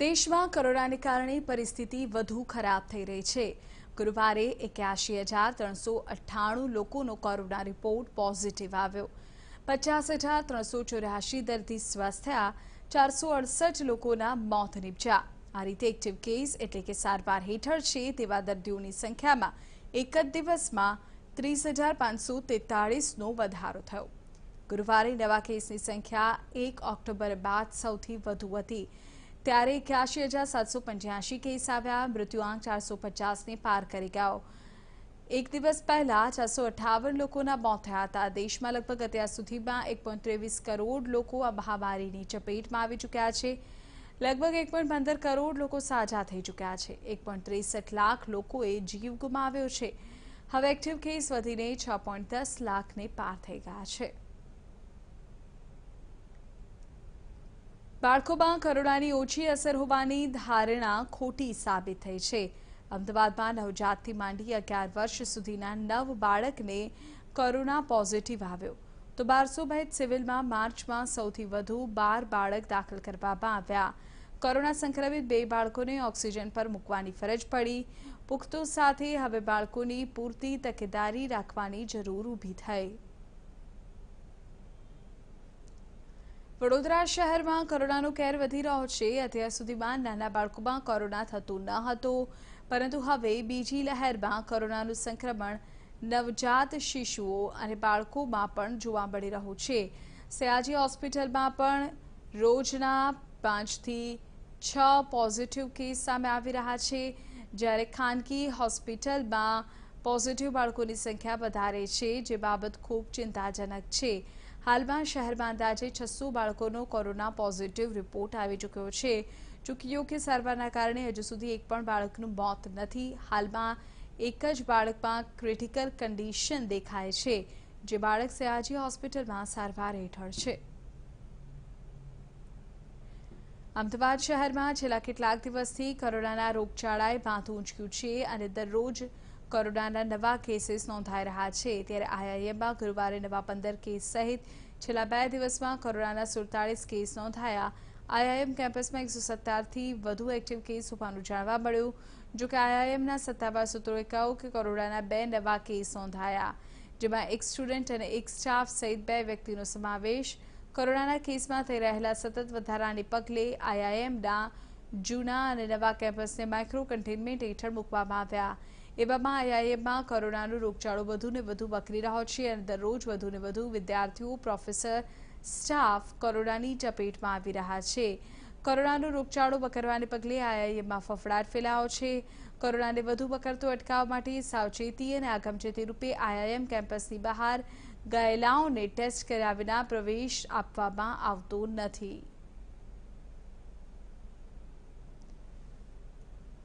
દેશમાં કરોનાને કારણે પરિસ્થિતિ વધુ ખરાબ થઈ રહી છે ગુરુવારે એક્યાસી હજાર ત્રણસો અઠ્ઠાણું લોકોનો કોરોના રિપોર્ટ પોઝિટિવ આવ્યો પચાસ હજાર ત્રણસો ચોર્યાસી દર્દી સ્વસ્થ ચારસો અડસઠ લોકોના મોત નિપજ્યા આ રીતે એક્ટિવ કેસ એટલે કે સારવાર હેઠળ છે તેવા દર્દીઓની સંખ્યામાં એક જ દિવસમાં ત્રીસ હજાર પાંચસો તેતાળીસનો વધારો થયો ગુરુવારે નવા કેસની સંખ્યા એક ઓક્ટોબર બાદ સૌથી વધુ હતી ત્યારે એક્યાસી હજાર સાતસો પંચ્યાસી કેસ આવ્યા મૃત્યુઆંક ચારસો પચાસને પાર કરી ગયો એક દિવસ પહેલા ચારસો અઠાવન લોકોના મોત થયા હતા દેશમાં લગભગ અત્યાર સુધીમાં એક ત્રેવીસ કરોડ લોકો આ મહામારીની ચપેટમાં આવી ચૂક્યા છે લગભગ એક પોઈન્ટ પંદર કરોડ લોકો સાજા થઈ ચૂક્યા છે એક પોઈન્ટ ત્રેસઠ લાખ લોકોએ જીવ ગુમાવ્યો છે હવે એક્ટિવ કેસ વધીને છ પોઈન્ટ દસ લાખને પાર થઈ ગયા છે બાળકોમાં કરોડાની ઓછી અસર હોવાની ધારણા ખોટી સાબિત થઈ છે અમદાવાદમાં નવજાતથી માંડી અગિયાર વર્ષ સુધીના નવ બાળકને કોરોના પોઝિટિવ આવ્યો તો બારસો ભેદ સિવિલમાં માર્ચમાં સૌથી વધુ બાર બાળક દાખલ કરવામાં આવ્યા કોરોના સંક્રમિત બે બાળકોને ઓક્સિજન પર મૂકવાની ફરજ પડી પુખ્તો સાથે હવે બાળકોની પૂરતી તકેદારી રાખવાની જરૂર ઊભી થઈ વડોદરા શહેરમાં કોરોનાનો કેર વધી રહ્યો છે અત્યાર સુધીમાં નાના બાળકોમાં કોરોના થતું ન હતું પરંતુ હવે બીજી લહેરમાં કોરોનાનું સંક્રમણ નવજાત શિશુઓ અને બાળકોમાં પણ જોવા મળી રહ્યું છે સયાજી હોસ્પિટલમાં પણ રોજના પાંચથી છ પોઝિટિવ કેસ સામે આવી રહ્યા છે જ્યારે ખાનગી હોસ્પિટલમાં પોઝિટિવ બાળકોની સંખ્યા વધારે છે જે બાબત ખૂબ ચિંતાજનક છે હાલમાં શહેરમાં અંદાજે છસો બાળકોનો કોરોના પોઝિટિવ રિપોર્ટ આવી ચૂક્યો છે ચૂંકી યોગ્ય સારવારના કારણે હજુ સુધી એક પણ બાળકનું મોત નથી હાલમાં એક જ બાળકમાં ક્રિટિકલ કન્ડિશન દેખાય છે જે બાળક સયાજી હોસ્પિટલમાં સારવાર હેઠળ છે અમદાવાદ શહેરમાં છેલ્લા કેટલાક દિવસથી કોરોનાના રોગચાળાએ માથું ઊંચક્યું છે અને દરરોજ કોરોનાના નવા કેસીસ નોંધાઈ રહ્યા છે ત્યારે આઈઆઈએમમાં ગુરુવારે નવા પંદર કેસ સહિત છેલ્લા બે દિવસમાં કોરોનાના સુડતાળીસ કેસ નોંધાયા આઈઆઈએમ કેમ્પસમાં એકસો સત્તરથી વધુ એક્ટિવ કેસ હોવાનું જાણવા મળ્યું જોકે આઈઆઈએમના સત્તાવાર સૂત્રોએ કહ્યું કે કોરોનાના બે નવા કેસ નોંધાયા જેમાં એક સ્ટુડન્ટ અને એક સ્ટાફ સહિત બે વ્યક્તિનો સમાવેશ કોરોનાના કેસમાં થઈ રહેલા સતત વધારાને પગલે આઈઆઈએમના જૂના અને નવા કેમ્પસને માઇક્રો કન્ટેનમેન્ટ હેઠળ મૂકવામાં આવ્યા એવામાં આઈઆઈએમમાં કોરોનાનો રોગચાળો વધુને વધુ વકરી રહ્યો છે અને દરરોજ વધુને વધુ વિદ્યાર્થીઓ પ્રોફેસર સ્ટાફ કોરોનાની ચપેટમાં આવી રહ્યા છે કોરોનાનો રોગચાળો વકરવાને પગલે આઈઆઈએમમાં ફફડાટ ફેલાયો છે કોરોનાને વધુ વકરતો અટકાવવા માટે સાવચેતી અને આગમચેતી રૂપે આઈઆઈએમ કેમ્પસની બહાર ગયેલાઓને ટેસ્ટ કર્યા વિના પ્રવેશ આપવામાં આવતો નથી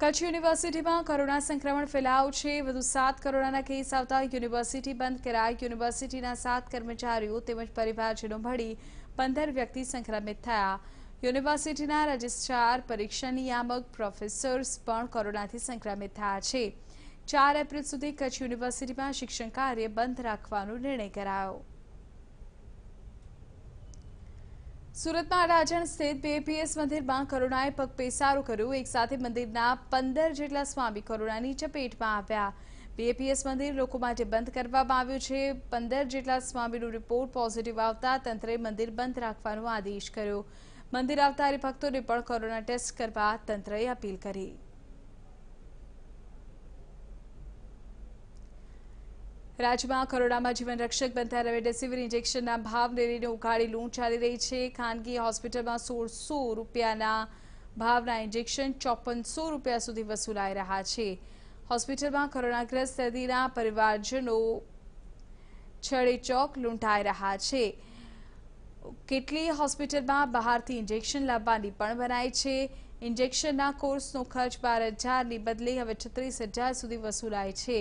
કચ્છ યુનિવર્સિટીમાં કોરોના સંક્રમણ ફેલાવ છે વધુ સાત કોરોનાના કેસ આવતા યુનિવર્સિટી બંધ કરાઈ યુનિવર્સિટીના સાત કર્મચારીઓ તેમજ પરિવારજનો ભળી પંદર વ્યક્તિ સંક્રમિત થયા યુનિવર્સિટીના રજિસ્ટ્રાર પરીક્ષા નિયામક પ્રોફેસર્સ પણ કોરોનાથી સંક્રમિત થયા છે ચાર એપ્રિલ સુધી કચ્છ યુનિવર્સિટીમાં શિક્ષણ કાર્ય બંધ રાખવાનો નિર્ણય કરાયો સુરતમાં રાજણ સ્થિત બીએપીએસ મંદિરમાં કરુણાએ પગપેસારો કર્યો એક સાથે મંદિરના પંદર જેટલા સ્વામી કરુણાની ચપેટમાં આવ્યા બીએપીએસ મંદિર લોકો માટે બંધ કરવામાં આવ્યું છે પંદર જેટલા સ્વામીનો રિપોર્ટ પોઝિટિવ આવતા તંત્રે મંદિર બંધ રાખવાનો આદેશ કર્યો મંદિર આવતા હરિભક્તોને પણ કોરોના ટેસ્ટ કરવા તંત્રએ અપીલ કરી રાજ્યમાં કરોડામાં જીવન રક્ષક બનતા રેમડેસિવિર ઇન્જેક્શનના ભાવને લઈને ઉઘાડી લૂંટ ચાલી રહી છે ખાનગી હોસ્પિટલમાં સોળસો રૂપિયાના ભાવના ઇન્જેક્શન ચોપનસો રૂપિયા સુધી વસૂલાઈ રહ્યા છે હોસ્પિટલમાં કોરોનાગ્રસ્ત દર્દીના પરિવારજનો છડે ચોક લૂંટાઈ રહ્યા છે કેટલી હોસ્પિટલમાં બહારથી ઇન્જેક્શન લાવવાની પણ બનાય છે ઇન્જેક્શનના કોર્સનો ખર્ચ બાર હજારની બદલે હવે છત્રીસ હજાર સુધી વસૂલાય છે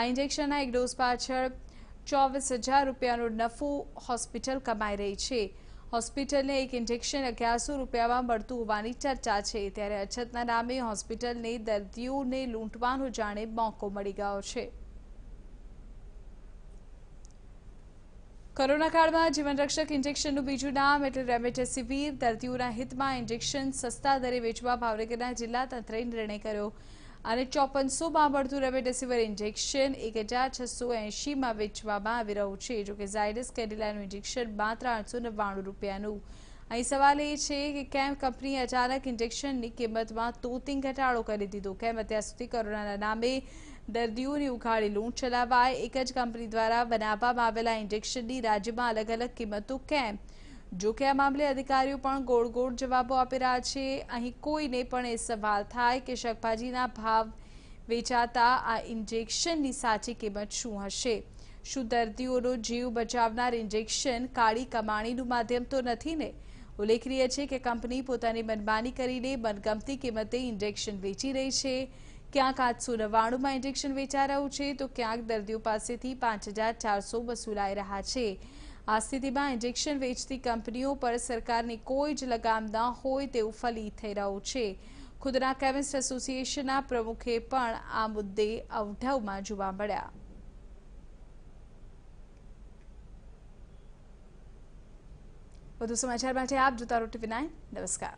આ ઇન્જેક્શનના એક ડોઝ પાછળ ચોવીસ હજાર રૂપિયાનો નફો હોસ્પિટલ કમાઈ રહી છે હોસ્પિટલને એક ઇન્જેક્શન અગિયારસો રૂપિયામાં મળતું હોવાની ચર્ચા છે ત્યારે અછતના નામે હોસ્પિટલને દર્દીઓને લૂંટવાનો જાણે મોકો મળી ગયો છે કોરોના કાળમાં જીવનરક્ષક ઇન્જેક્શનનું બીજું નામ એટલે રેમડેસિવીર દર્દીઓના હિતમાં ઇન્જેક્શન સસ્તા દરે વેચવા ભાવનગરના જિલ્લા તંત્રએ નિર્ણય કર્યો અને ચોપનસોમાં મળતું રેમડેસિવીર ઇન્જેક્શન એક હજાર છસો એંશીમાં વેચવામાં આવી રહ્યું છે જોકે ઝાયડસ કેડિલાનું ઇન્જેક્શન માત્ર આઠસો નવ્વાણું રૂપિયાનું અહીં સવાલ એ છે કે કેમ કંપની અચાનક ઇન્જેક્શનની કિંમતમાં તોતિંગ ઘટાડો કરી દીધો કેમ અત્યાર સુધી કોરોનાના નામે દર્દીઓની ઉઘાડી લૂંટ ચલાવાય એક જ કંપની દ્વારા બનાવવામાં આવેલા ઇન્જેક્શનની રાજ્યમાં અલગ અલગ કિંમતો કેમ જોકે આ મામલે અધિકારીઓ પણ ગોળ ગોળ જવાબો આપી રહ્યા છે અહીં કોઈને પણ એ સવાલ થાય કે શાકભાજીના ભાવ વેચાતા આ ઇન્જેક્શનની સાચી કિંમત શું હશે શું દર્દીઓનો જીવ બચાવનાર ઇન્જેક્શન કાળી કમાણીનું માધ્યમ તો નથી ને ઉલ્લેખનીય છે કે કંપની પોતાની મનમાની કરીને મનગમતી કિંમતે ઇન્જેક્શન વેચી રહી છે ક્યાંક આઠસો નવ્વાણુંમાં ઇન્જેક્શન વેચાઈ રહ્યું છે તો ક્યાંક દર્દીઓ પાસેથી પાંચ હજાર ચારસો વસૂલાઈ રહ્યા છે આ સ્થિતિમાં ઇન્જેક્શન વેચતી કંપનીઓ પર સરકારની કોઈ જ લગામ ન હોય તેવું ફલિત થઈ રહ્યું છે ખુદના કેમિસ્ટ એસોસિએશનના પ્રમુખે પણ આ મુદ્દે અવઢવમાં જોવા મળ્યા વધુ સમાચાર માટે આપ જોતા રહો વિનાય નમસ્કાર